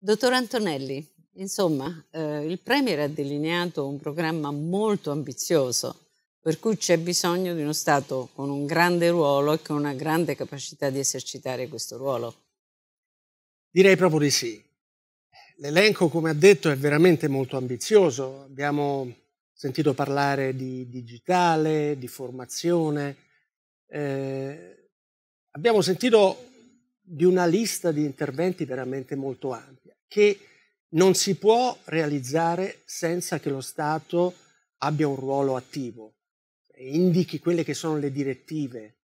Dottor Antonelli, insomma, eh, il Premier ha delineato un programma molto ambizioso, per cui c'è bisogno di uno Stato con un grande ruolo e con una grande capacità di esercitare questo ruolo. Direi proprio di sì. L'elenco, come ha detto, è veramente molto ambizioso. Abbiamo sentito parlare di digitale, di formazione. Eh, abbiamo sentito di una lista di interventi veramente molto ampia che non si può realizzare senza che lo Stato abbia un ruolo attivo, indichi quelle che sono le direttive,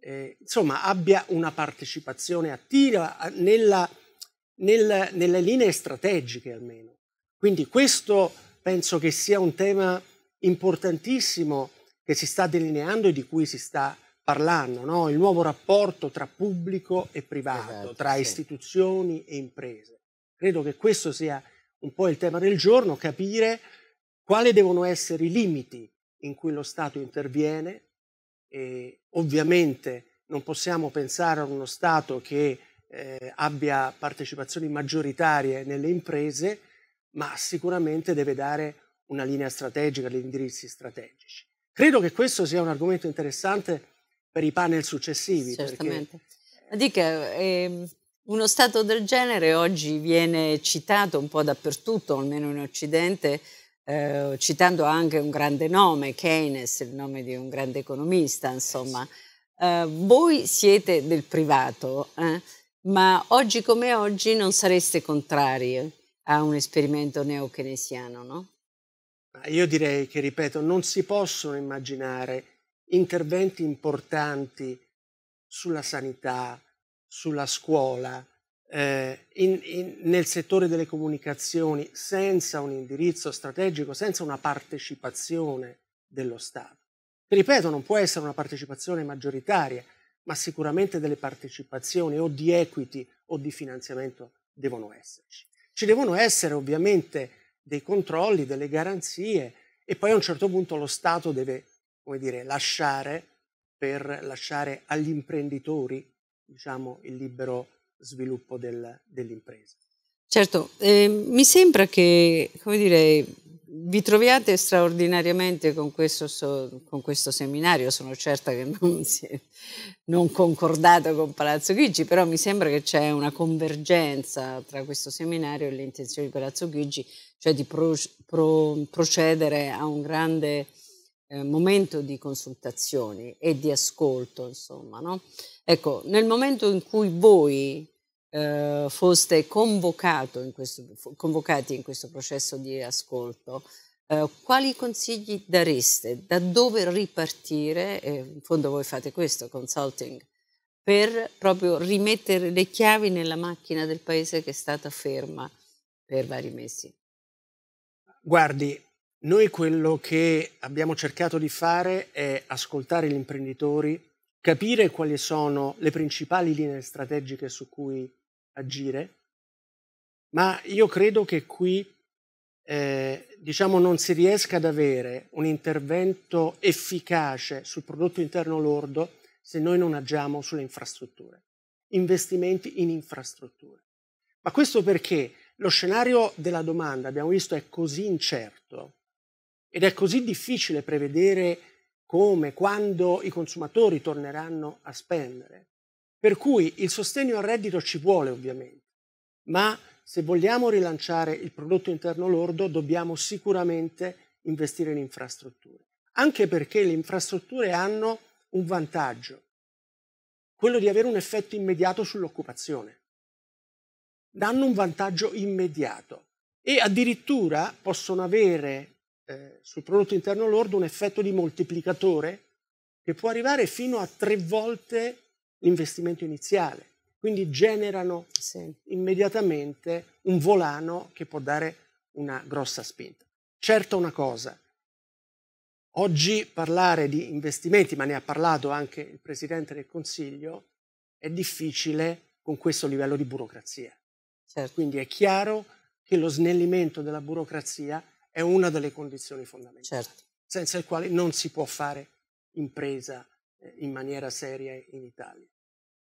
eh, insomma abbia una partecipazione attiva eh, nella, nel, nelle linee strategiche almeno. Quindi questo penso che sia un tema importantissimo che si sta delineando e di cui si sta parlando, no? il nuovo rapporto tra pubblico e privato, esatto, tra sì. istituzioni e imprese. Credo che questo sia un po' il tema del giorno, capire quali devono essere i limiti in cui lo Stato interviene. E ovviamente non possiamo pensare a uno Stato che eh, abbia partecipazioni maggioritarie nelle imprese, ma sicuramente deve dare una linea strategica, degli indirizzi strategici. Credo che questo sia un argomento interessante per i panel successivi. Certamente. Perché... Dica, ehm uno stato del genere oggi viene citato un po' dappertutto, almeno in Occidente, eh, citando anche un grande nome, Keynes, il nome di un grande economista, insomma. Eh, voi siete del privato, eh? ma oggi come oggi non sareste contrari a un esperimento neo-keynesiano, no? Io direi che, ripeto, non si possono immaginare interventi importanti sulla sanità, sulla scuola eh, in, in, nel settore delle comunicazioni senza un indirizzo strategico, senza una partecipazione dello Stato. ripeto, non può essere una partecipazione maggioritaria, ma sicuramente delle partecipazioni o di equity o di finanziamento devono esserci. Ci devono essere ovviamente dei controlli, delle garanzie e poi a un certo punto lo Stato deve, come dire, lasciare per lasciare agli imprenditori diciamo, il libero sviluppo del, dell'impresa. Certo, eh, mi sembra che dire, vi troviate straordinariamente con questo, so, con questo, seminario, sono certa che non, si è, non concordato con Palazzo Chigi, però mi sembra che c'è una convergenza tra questo seminario e le intenzioni di Palazzo Chigi, cioè di pro, pro, procedere a un grande eh, momento di consultazioni e di ascolto, insomma. No? Ecco, nel momento in cui voi eh, foste in questo, convocati in questo processo di ascolto, eh, quali consigli dareste? Da dove ripartire? in fondo voi fate questo, consulting, per proprio rimettere le chiavi nella macchina del paese che è stata ferma per vari mesi. Guardi, noi quello che abbiamo cercato di fare è ascoltare gli imprenditori, capire quali sono le principali linee strategiche su cui agire, ma io credo che qui eh, diciamo non si riesca ad avere un intervento efficace sul prodotto interno lordo se noi non agiamo sulle infrastrutture, investimenti in infrastrutture. Ma questo perché lo scenario della domanda, abbiamo visto, è così incerto ed è così difficile prevedere come, quando i consumatori torneranno a spendere. Per cui il sostegno al reddito ci vuole ovviamente, ma se vogliamo rilanciare il prodotto interno lordo dobbiamo sicuramente investire in infrastrutture, anche perché le infrastrutture hanno un vantaggio, quello di avere un effetto immediato sull'occupazione. Danno un vantaggio immediato e addirittura possono avere eh, sul prodotto interno lordo un effetto di moltiplicatore che può arrivare fino a tre volte l'investimento iniziale. Quindi generano sì. immediatamente un volano che può dare una grossa spinta. Certo una cosa, oggi parlare di investimenti, ma ne ha parlato anche il Presidente del Consiglio, è difficile con questo livello di burocrazia. Certo. Quindi è chiaro che lo snellimento della burocrazia è una delle condizioni fondamentali, certo. senza il quale non si può fare impresa eh, in maniera seria in Italia.